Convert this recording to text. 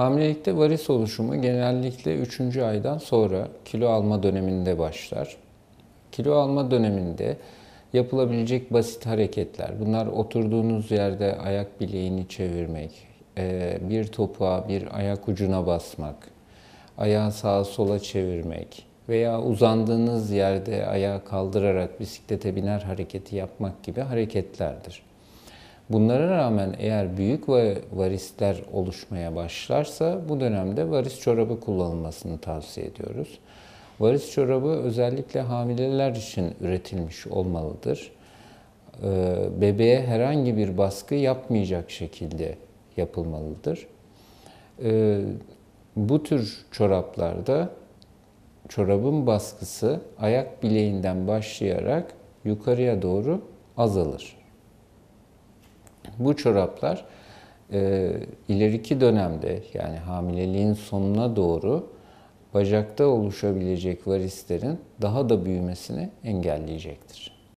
Hamilelikte varis oluşumu genellikle 3. aydan sonra kilo alma döneminde başlar. Kilo alma döneminde yapılabilecek basit hareketler. Bunlar oturduğunuz yerde ayak bileğini çevirmek, e, bir topuğa bir ayak ucuna basmak, ayağı sağa sola çevirmek veya uzandığınız yerde ayağı kaldırarak bisiklete biner hareketi yapmak gibi hareketlerdir. Bunlara rağmen eğer büyük varisler oluşmaya başlarsa bu dönemde varis çorabı kullanılmasını tavsiye ediyoruz. Varis çorabı özellikle hamileler için üretilmiş olmalıdır. Ee, bebeğe herhangi bir baskı yapmayacak şekilde yapılmalıdır. Ee, bu tür çoraplarda çorabın baskısı ayak bileğinden başlayarak yukarıya doğru azalır. Bu çoraplar e, ileriki dönemde yani hamileliğin sonuna doğru bacakta oluşabilecek varislerin daha da büyümesini engelleyecektir.